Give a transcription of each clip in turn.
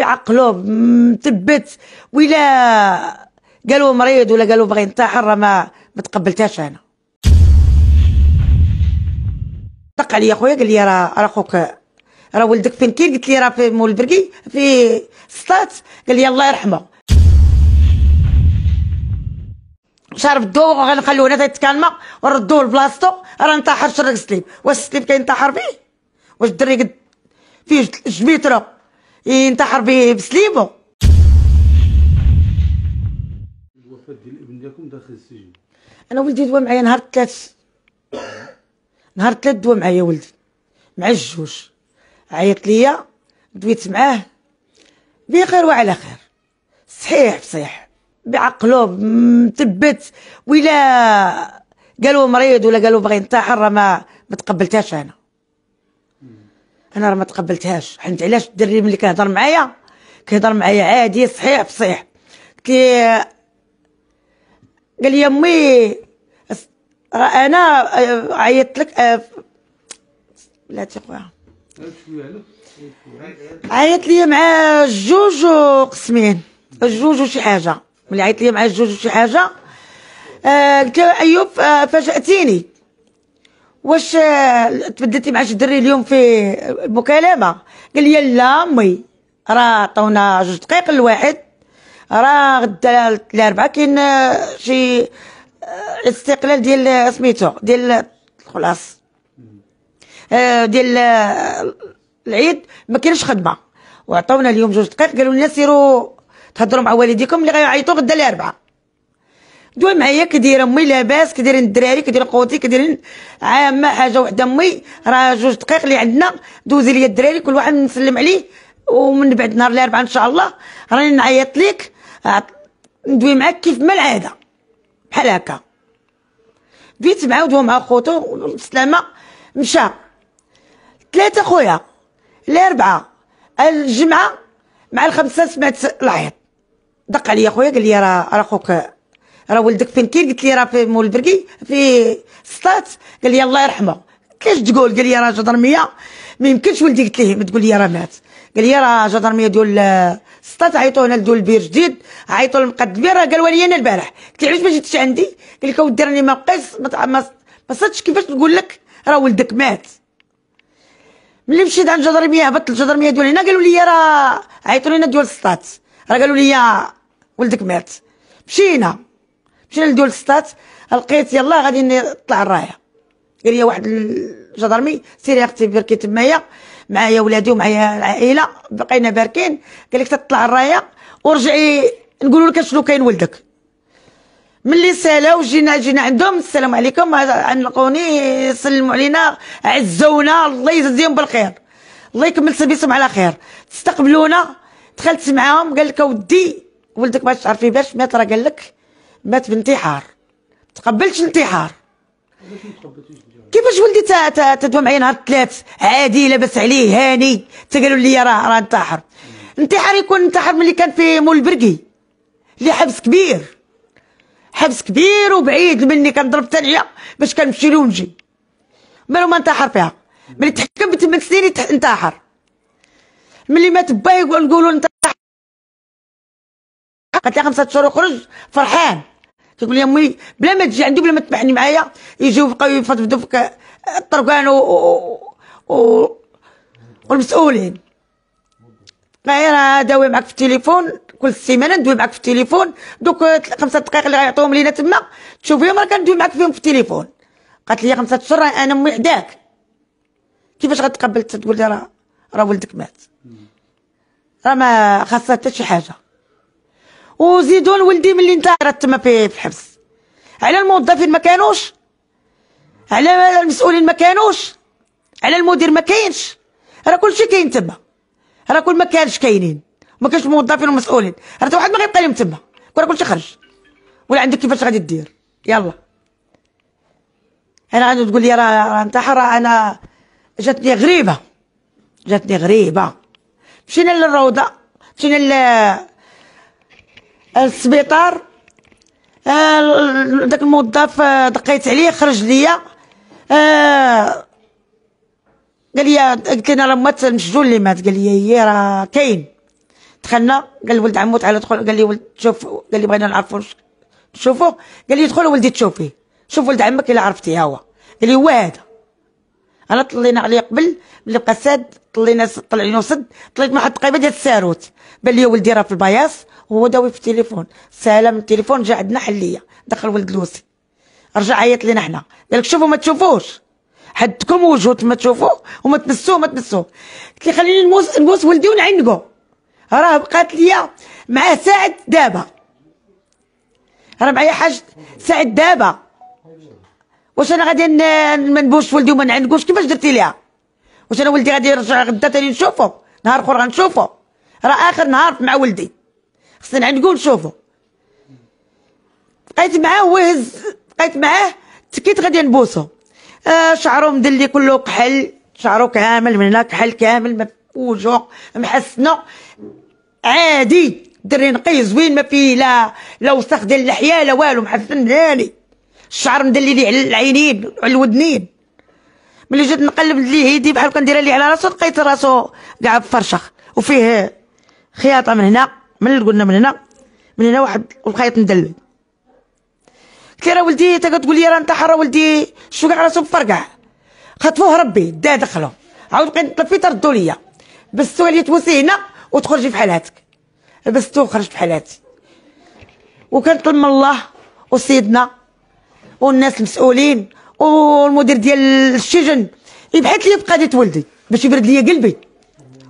بعقله مثبت ولا قالوا مريض ولا قالوا بغي ينتحر راه ما ما تقبلتهاش انا طق عليا خويا قال لي راه راه خوك راه ولدك فين كاين قلت لي راه في مول البرقي في سطات قال لي الله يرحمه شارب الضوء وغنخلوه هنا تيتكلم ونردوه لبلاصتو راه انتحر شرق السليم واش السليم كينتحر فيه واش الدري قد فيه جميترو ينتحر بسليبه الوفاه ديال الابن ديالكم داخل السجن انا ولدي دوا معايا نهار الثلاث نهار الثلاث دوا معايا ولدي مع الجوج عيط ليا دويت معاه بخير وعلى خير صحيح بصيح بعقلو مثبت ولا قالوا مريض ولا قالوا بغي ينتحر ما ما تقبلتهاش انا انا راه ما تقبلتهاش حنت علاش الدري ملي كيهضر معايا كيهضر معايا عادي صحيح بصيح قلت لي قال لي امي راه انا آه، عيطت لك بلاتي آه، خويا عيط لي مع الجوج وقسمين الجوج وشي حاجه ملي عيط لي مع الجوج وشي حاجه آه، قلت ايوب فاجاتيني واش آه، تبدلتي مع شي دري اليوم في المكالمه قال لي لا امي راه عطونا جوج دقائق لواحد راه غدا الاربعه كاين آه، شي آه، استقلال ديال سميتو ديال خلاص ديال العيد ما كاينش خدمه وعطونا اليوم جوج دقائق قالوا لنا سيروا تهضروا مع والديكم اللي غيعيطوا غدا الاربعه دوي معايا كدير امي لاباس كديرين الدراري كدير خوتي كديرين عامه حاجه وحده امي راه جوج دقائق اللي عندنا دوزي ليا الدراري كل واحد نسلم عليه ومن بعد نهار الاربعاء ان شاء الله راني نعيط لك ندوي معاك كيف ما العاده بحال هكا بيت معاه ودوا مع خوتو بالسلامه مشى ثلاثه خويا الاربعه الجمعه مع الخمسه سمعت العيط دق عليا خويا قال لي راه راه خوك راه ولدك فين كاين قلت لي راه في مول البرقي في سطات قال لي الله يرحمه قلت ليش تقول قال لي راه جدرميه ما يمكنش ولدي قلت ليه ما تقول لي راه مات قال لي راه جدرميه ديال سطات عيطوا هنا لدول البير جديد عيطوا لمقاد راه قالوا لي انا البارح قلت علاش ما جيتش عندي قال لك اودي راني ما بقيتش ما صدتش كيفاش نقول لك راه ولدك مات ملي مشيت عند جدرميه هبطت الجدرميه ديال هنا قالوا لي راه عيطوا لنا ديال سطات راه قالوا لي ولدك مات مشينا مشينا لدول السطات لقيت يلا غادي نطلع الرايه قال لي واحد الجدرمي سيري اختي بركي تمايا معايا ولادي ومعايا العائله بقينا باركين قال لك تطلع الرايه ورجعي نقولوا لك شنو كاين ولدك ملي سالاو جينا جينا عندهم السلام عليكم عنقوني سلموا علينا عزونا الله يجزيهم بالخير الله يكمل سبيسهم على خير استقبلونا دخلت معاهم قال لك ودي ولدك ما تعرفي باش مات راه قال لك مات بانتحار تقبلتش الانتحار كيفاش ولدي تدوى معايا نهار الثلاث عادي لاباس عليه هاني تا قالوا لي راه راه انتحر انتحار يكون انتحر ملي كان في مول البرقي اللي حبس كبير حبس كبير وبعيد مني كنضرب تنعيه باش كنمشي له ونجي مالو ما انتحر فيها ملي تحكم بثمان سنين انتحر ملي مات باه نقولوا انتحر قالت لي خمسة شهور يخرج فرحان تقول لي امي بلا ما تجي عندي بلا ما تبحني معايا يجيو بقاو يفضفضوا فيك الطرقان و, و... والمسؤولين راه داوي معاك في التليفون كل سيمانه ندوي معاك في التليفون دوك خمسة دقائق اللي غيعطيهم لينا تما تشوفيهم راه كندوي معاك فيهم في التليفون قالت لي خمسة اشهر انا امي حداك كيفاش غتقبل تقول لي راه راه ولدك مات راه ما خاصها حتى شي حاجه وزيدون ولدي ملي انتهى تما في الحبس على الموظفين ما كانوش على المسؤولين ما كانوش على المدير ما كاينش راه كلشي كاين تما راه كل ما كانش كاينين ما كانش موظفين ومسؤولين راه واحد ما غيبقى لهم تما كون كلشي خرج ولا عندك كيفاش غادي دير يلا انا غادي تقول لي راه حرا انا جاتني غريبه جاتني غريبه مشينا للروضه مشينا السبيطار آه، داك الموظف آه، دقيت عليه خرج ليا آه، قال لي قلت انا راه مات المسجون اللي مات قال لي هي إيه، راه كاين دخلنا قال لولد عمو تعال ادخل قال لي ولد شوف قال لي بغينا نعرفو شوفو قال لي ادخل ولدي تشوفيه شوف ولد عمك الا عرفتي هو قال لي هو هذا انا طلينا عليه قبل ملي بقى ساد طلينا طلع لينا وسد طليت من واحد التقيبه ديال الساروت بان لي ولدي راه في البياس وهو داوي في التليفون سالم التليفون جا عندنا حليه دخل ولد لوسي رجع عيط لينا حنا قال لك شوفوا ما تشوفوش حدكم وجهو ما تشوفوه وما تمسوه ما تمسوه قلت لي خليني نبوس نبوس ولدي ونعنقو راه بقات ليا معاه ساعد دابا راه معايا حاج ساعد دابا واش انا غادي ما نبوش ولدي وما نعنقوش كيفاش درتي ليها واش انا ولدي غادي يرجع غدا تاني نشوفه نهار اخر غنشوفه راه اخر نهار مع ولدي خصنا نقول شوفوا بقيت معاه وهز بقيت معاه تكيت غادي نبوسو آه شعرو مدلي كله كحل شعرو كامل من هنا كحل كامل وجهو محسنو عادي دري نقي زوين ما فيه لا لا وسخ ديال اللحيه لا والو محسن هاني الشعر مدلي لي على العينين على الودنين ملي جيت نقلب ليه يدي بحال كنديرها ليه على راسو لقيت راسو كاع فرشخ وفيه خياطه من هنا من اللي قلنا من هنا من هنا واحد الخيط مدلل قلت لها ولدي انت كتقول لي راه انتحر ولدي شو كاع راسو بفرقع خطفوه ربي دا دخلو عاود بقيت نطلب فيه تردو ليا بستو عليا توسي هنا وتخرجي في حالاتك لبستو وخرجت في حالاتي وكنطلب من الله وسيدنا والناس المسؤولين والمدير ديال السجن يبحث لي بقضيه ولدي باش يبرد لي قلبي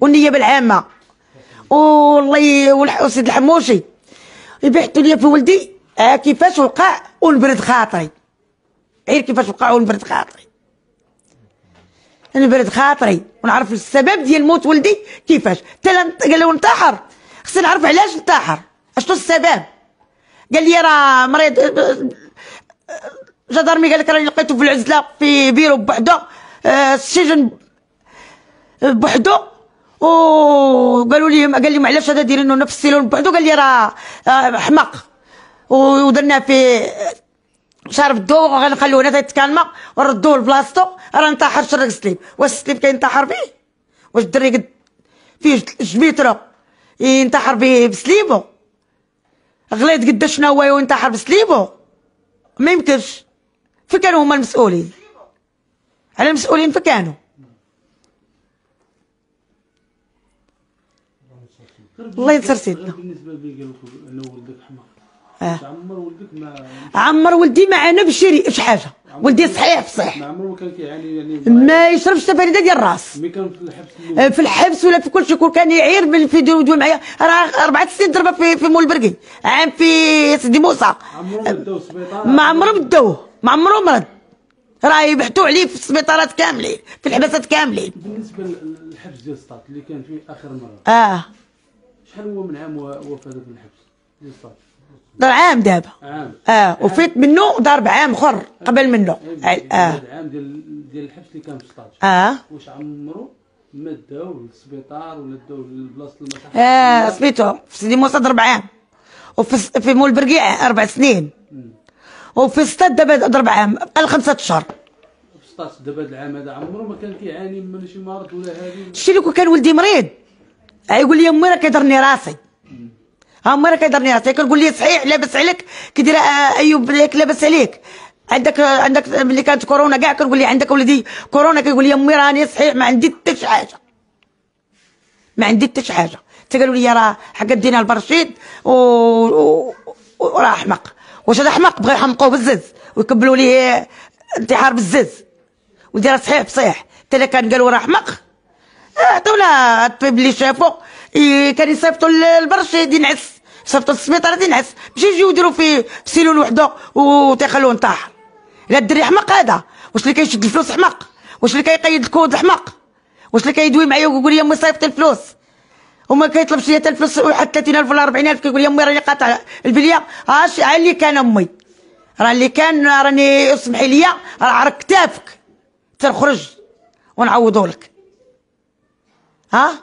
والنيابه العامه والله وسيد الحموشي يبحثوا لي في ولدي آه كيفاش وقع ونبرد خاطري غير كيفاش وقع ونبرد خاطري نبرد خاطري ونعرف السبب ديال موت ولدي كيفاش حتى قال له انتحر خصني نعرف علاش انتحر اشنو السبب قال لي راه مريض جدرمي قال لك راني لقيته في العزله في بيرو بوحدو السجن آه، بوحدو وقالوا لي قال لي معلاش هذا دايرينه نفس السيلون بعدو قال لي راه حمق ودرنا في شارب الضوء غنخلوه هنا تيتكالما وردوه لبلاصتو راه انتحر شرق السليب واش السليب كينتحر فيه واش الدري قد فيه جبيترو ينتحر بيه بسليبو غليت قد شنو هو وينتحر بسليبو ما يمكنش فين كانوا هما المسؤولين على المسؤولين فين كانوا الله ينصر سيدنا آه. عمر ولدك ما عمر ولدي معنا بشري شي حاجه ولدي صحيح بصح ما عمره كان كيعاني يعني ما يشربش التفريده ديال الراس مي كان في الحبس آه، في الحبس ولا في كل شيء كون كان يعير من في دو دو معايا راه اربع سنين ضربه في في مول البرقي عام في سيدي موسى عمره ما آه، داو السبيطار ما عمرو ما ما عمره مرض راه يبحثوا عليه في السبيطارات كاملين في الحبسات كاملين بالنسبه للحبس ديال سطات اللي كان فيه اخر مره اه شحال هو من عام وفى في الحبس ديال سطات دار عام دابا عام اه وفيت منه دار بعام اخر قبل منه اه, آه. العام ديال ديال الحبس اللي كان في 16 اه واش عمرو ما داو للسبيطار ولا داو لبلاصه المصحف اه سميتو في سيدي موسى ضرب عام وفي في مول برقيع اربع سنين وفي ستاد دابا ضرب عام بقى خمسة اشهر ستات دابا هاد العام هذا عمره ما كان كيعاني من شي مرض ولا هذه شتي لو كان ولدي مريض آه، يقول لي امي راه كيضرني راسي امي راه كيضرني راسي كنقول لي صحيح لاباس عليك كيدير آه، ايوب لك لاباس عليك عندك عندك ملي كانت كورونا كاع كنقول لي عندك ولدي كورونا كيقول لي امي راني صحيح ما عندي حتى شي حاجه ما عندي حتى شي حاجه تا قالوا لي راه حكا دينا البرشيد و, و... وراه احمق واش هذا حمق بغا يحمقوه بالزز ويكبلوا ليه انتحار بالزز راه صحيح بصيح حتى الا كان قالوا راه حمق آه، عطونا الطبيب اللي شافو كان يصيفطوا للبرش ينعس صيفطوا للسبيطار ينعس ماشي يجيو يديروا فيه سيلول وحده وتيخلوه انتحر لا الدري حمق هذا واش اللي كيشد الفلوس حمق واش اللي كيقيد الكود حمق واش اللي كيدوي معايا ويقول لي امي صيفطي الفلوس ليا كيطلب 60000 وحتى 30000 ولا 40000 كيقول لي امي راني قاطع البليه اش اللي كان امي راه اللي كان راني اسمحي لي راه عرق كتافك تنخرج ونعوضو لك ها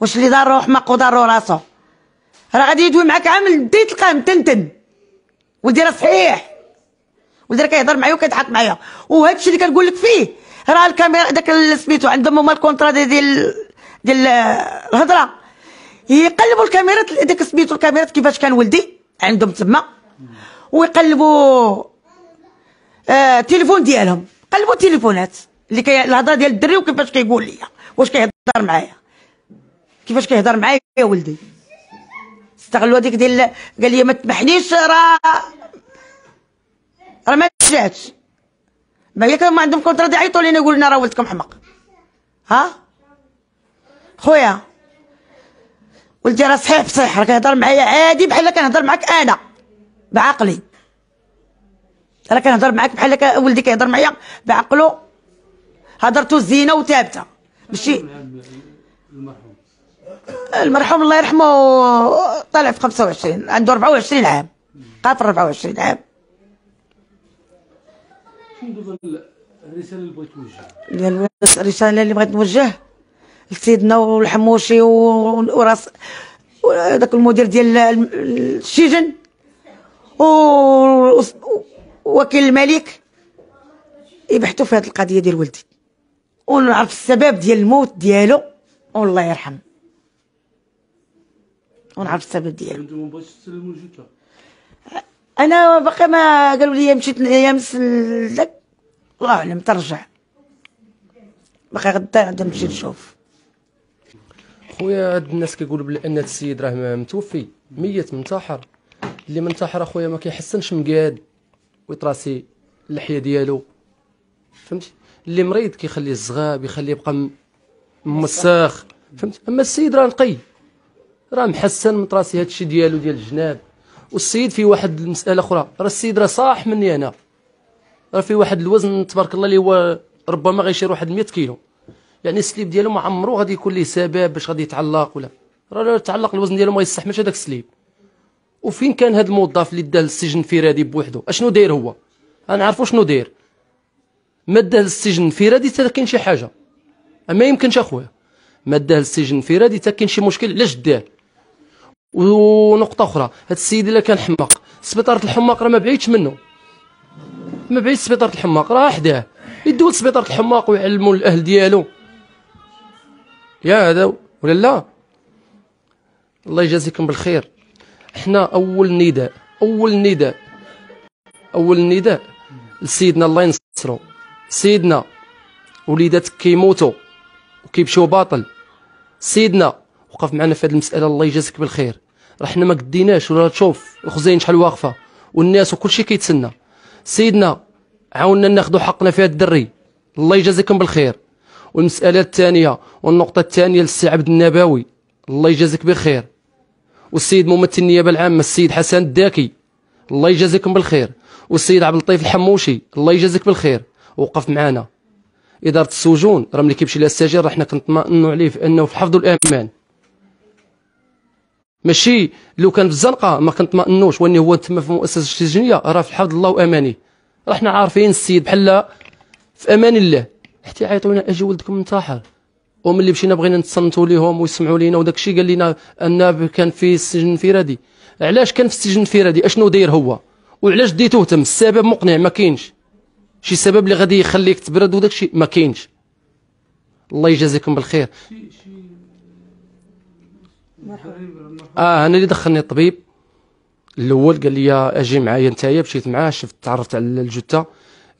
واش اللي دار حماق ودار راسو راه غادي يدوي معاك عامل ديت تلقاه متنتن ولدي راه صحيح ولدي راه كيهضر معايا وكيضحك معايا وهذا الشيء اللي كنقول لك فيه راه الكاميرا داك سميتو عندهم هما الكونترا ديال دي ديال الهضره يقلبوا الكاميرات ديك سميتو الكاميرات كيفاش كان ولدي عندهم تما ويقلبوا آه تليفون ديالهم قلبوا تليفونات اللي كي الهضره ديال الدري وكيفاش كيقول لي واش كيهضر معايا كيفاش كيهضر معايا يا ولدي استغلوا هذيك ديال قال لي ما تمحنيش راه راه ما جاتش ما هي عندهم كونترا يعيطوا لينا يقولوا لنا راه ولدكم حمق ها خويا ولدي راه صحيح بصحيح راه كيهضر معايا عادي بحال كنهضر معاك انا بعقلي راه كنهضر معاك بحال ولدي كيهضر معايا بعقلو هضرتو زينه وثابته ماشي المرحوم المرحوم الله يرحمه طالع في 25 عنده 24 عام قاف 24 عام شنو الرساله اللي بغيت نوجه الرساله اللي بغيت نوجه لسيدنا والحموشي وراس داك المدير ديال السجن ووكيل الملك يبحثوا في هذه القضيه ديال ولدي ونعرف السبب ديال الموت ديالو والله يرحم ونعرف السبب ديالو انا باقي ما قالوا لي مشيت يامس لك الله اعلم ترجع باقي غدا نمشي نشوف خويا هاد الناس كيقولوا بلي ان السيد راه متوفي ميت منتحر اللي منتحر اخويا ما كيحسنش مقاد ويطراسي اللحيه ديالو فهمتي اللي مريض كيخليه الزغاب يخليه يبقى مساخ فهمت اما السيد راه نقي راه محسن من طراسي هادشي ديالو ديال الجناب والسيد في واحد المساله اخرى راه السيد راه صاح مني انا راه في واحد الوزن تبارك الله اللي هو ربما غيشير واحد 100 كيلو يعني السليب ديالو ما عمرو غادي يكون ليه سبب باش غادي يتعلق ولا راه تعلق الوزن ديالو ما يستحملش هذاك السليب وفين كان هذا الموظف اللي داه للسجن الفرادي بوحدو اشنو داير هو غنعرفوا شنو داير ما داه للسجن الفرادي حتى كاين شي حاجه ما يمكنش اخويا ما داه للسجن الفرادي حتى كاين شي مشكل علاش داه ونقطه اخرى هذا السيد الا كان حماق سبيطاره الحماق راه ما بعيدش منه ما بعيدش سبيطاره الحماق راه حداه يدوا لسبيطاره الحماق ويعلموا الاهل ديالو يا هذا ولا لا الله يجازيكم بالخير احنا اول نداء اول نداء اول نداء لسيدنا الله ينصرو سيدنا وليداتك كيموتوا وكيمشيو باطل سيدنا وقف معنا في هذه المساله الله يجازيك بالخير راه حنا ما قديناش ولا تشوف الخزين شحال واقفه والناس وكل شيء كيتسنى سيدنا عاوننا ناخذوا حقنا في هذا الدري الله يجازيكم بالخير والمسألة الثانية والنقطة الثانية للسي عبد النبوي الله يجازيك بخير والسيد ممثل النيابة العامة السيد حسن الداكي الله يجازيكم بالخير والسيد عبد اللطيف الحموشي الله يجازيك بالخير وقف معنا إدارة السجون راه ملي كيمشي لها السجين راه حنا كنطمئنوا عليه في أنه في حفظ الأمان ماشي لو كان في الزنقة ما كنطمئنوش وإني هو تما في المؤسسة السجنية راه في حفظ الله وأمانه راه حنا عارفين السيد بحال في أمان الله حتى يعيطوا اجي ولدكم انتحر ومن اللي مشينا بغينا نتصنتوا ليهم ويسمعوا لينا وداك الشيء قال لنا ان كان في السجن الانفرادي علاش كان في السجن الانفرادي اشنو داير هو وعلاش ديتوه تم السبب مقنع ما كاينش شي سبب اللي غادي يخليك تبرد وداك الشيء ما كاينش الله يجازيكم بالخير اه انا اللي دخلني الطبيب الاول قال لي اجي معايا نتايا مشيت معاه شفت تعرفت على الجثه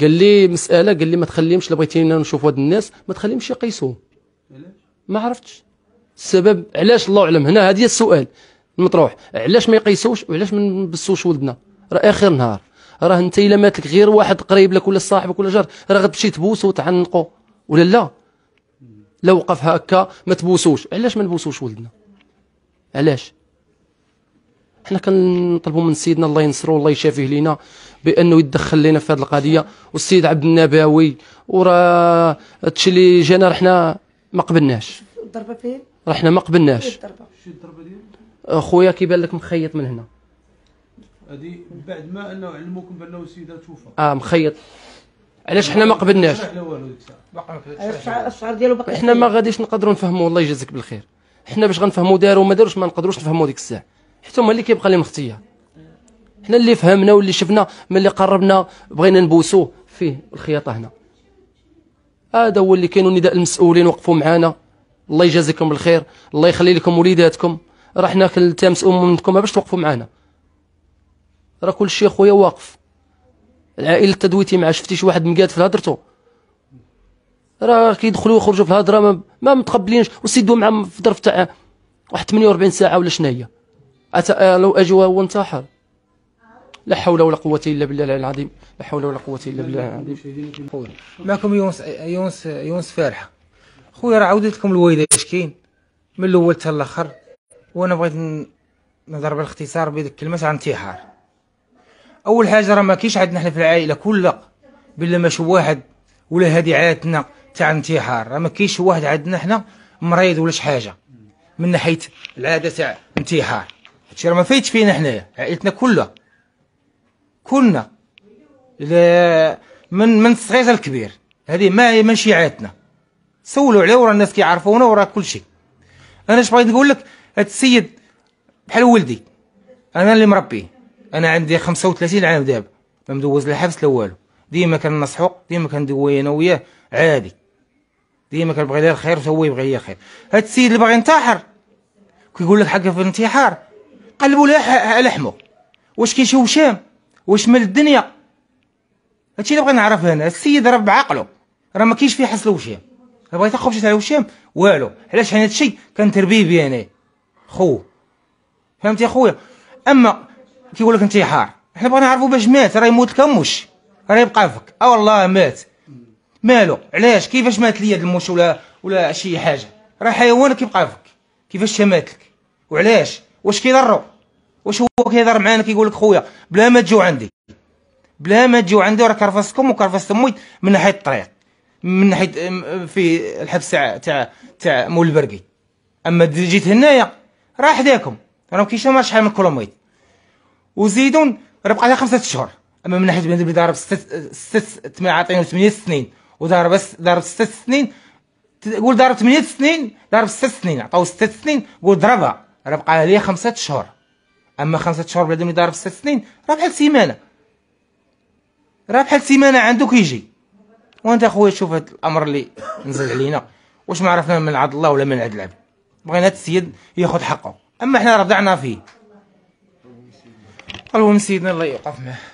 قال لي مساله قال لي ما تخليهمش اللي بغيتينا نشوفوا هاد الناس ما تخليهمش يقيسوهم ما عرفتش السبب علاش الله اعلم هنا هذه السؤال المطروح علاش ما يقيسوش وعلاش ما نبسوش ولدنا راه اخر نهار راه انت الا مات لك غير واحد قريب لك ولا صاحبك ولا جار راه غتمشي تبوس وتعنقو ولا لا لو وقف هكا ما تبوسوش علاش ما نبوسوش ولدنا علاش حنا كنطلبوا من سيدنا الله ينصرو الله يشافيه لينا بانه يتدخل لنا في هذه القضيه والسيد عبد النباوي وراه هادشي اللي جانا رحنا ما قبلناش الضربه فين رحنا ما قبلناش الضربه خويا كيبان لك مخيط من هنا هذه بعد ما انه علموكم بانه السيده توفى اه مخيط علاش حنا ما قبلناش الشعر ديالو باقي حنا ما غاديش نقدروا نفهموا الله يجازيك بالخير حنا باش غنفهموا داروا ما داروش ما نقدروش نفهموا ديك الساعه حتى هما اللي كيبقى لهم اختيار حنا اللي فهمنا واللي شفنا ملي قربنا بغينا نبوسوه فيه الخياطه هنا هذا هو اللي كانوا نداء المسؤولين وقفوا معنا الله يجازيكم بالخير الله يخلي لكم وليداتكم راه حنا كنلتمس امكم باش توقفوا معنا راه كلشي خويا واقف العائله التدويتي مع شفتي شي واحد مقاد في هضرته راه كيدخلوا ويخرجوا في الهضره ما, ما متقبلينش وسيدوا معاه في ظرف تاع واحد 48 ساعه ولا شناهي لو اجوا وانتحر لا حول ولا قوة إلا بالله العلي العظيم لا حول ولا قوة إلا بالله العظيم معكم يونس يونس يونس فارحة خويا راه عاودت لكم الوالدة اش كاين من الأول حتى الآخر وأنا بغيت نهضر بالاختصار بهذيك الكلمات عن انتحار أول حاجة راه ما عندنا حنا في العائلة كلها بلا ماشي واحد ولا هادي عادتنا تاع الانتحار راه ما واحد عندنا حنا مريض ولا شي حاجة من ناحية العادة تاع الانتحار هادشي راه ما فايتش فينا حنايا عائلتنا كلها كلنا من من الصغير للكبير هذه ما هي ماشي عادتنا سولوا عليه وراه الناس كيعرفونا وراه كل شيء انا اش بغيت نقول لك هذا السيد بحال ولدي انا اللي مربيه انا عندي 35 عام دابا ما مدوز لا حبس لا والو ديما كنصحو ديما كندوي انا وياه عادي ديما كنبغي ليه الخير وهو يبغي ليا الخير هاد السيد اللي باغي ينتحر كيقول لك حاجه في الانتحار قلبوا على لحمه واش كاين شي وشام واش مال الدنيا هادشي اللي بغيت نعرف انا السيد راه بعقله راه ما كاينش فيه حس الوشام بغيت اخرج على وشيم والو علاش حنا هادشي تربيه بي انا يعني؟ خوه فهمتي اخويا اما كيقول لك انتحار حنا بغينا نعرفوا باش مات راه يموت كموش راه يبقى فيك اه والله مات مالو علاش كيفاش مات ليا هاد الموش ولا ولا شي حاجه راه حيوان كيبقى فيك كيفاش ماتلك وعلاش واش كيضرو واش هو كيهضر معانا كيقول لك خويا بلا ما تجيو عندي بلا ما تجيو عندي راه كرفستكم وكرفست مويت من ناحيه الطريق من ناحيه في الحبس تاع تاع مول البرقي اما جيت هنايا راه حداكم راه ما شحال من كيلومتر وزيدون راه بقى لها خمسه اشهر اما من ناحيه بنادم اللي ضارب ست ست تما ثمانية سنين وضارب ضارب ست سنين قول ضارب ثمانية سنين ضارب ست سنين عطاو ست سنين قول ضربها راه بقى لها خمسه اشهر اما خمسة شهور بلا دار في ست سنين راه بحال سيمانه راه بحال سيمانه عندو كيجي وانت اخويا شوف هاد الامر اللي نزل علينا واش ما عرفنا من عند الله ولا من عند العبد بغينا هاد السيد ياخذ حقه اما حنا رضعنا فيه المهم سيدنا الله يوقف معاه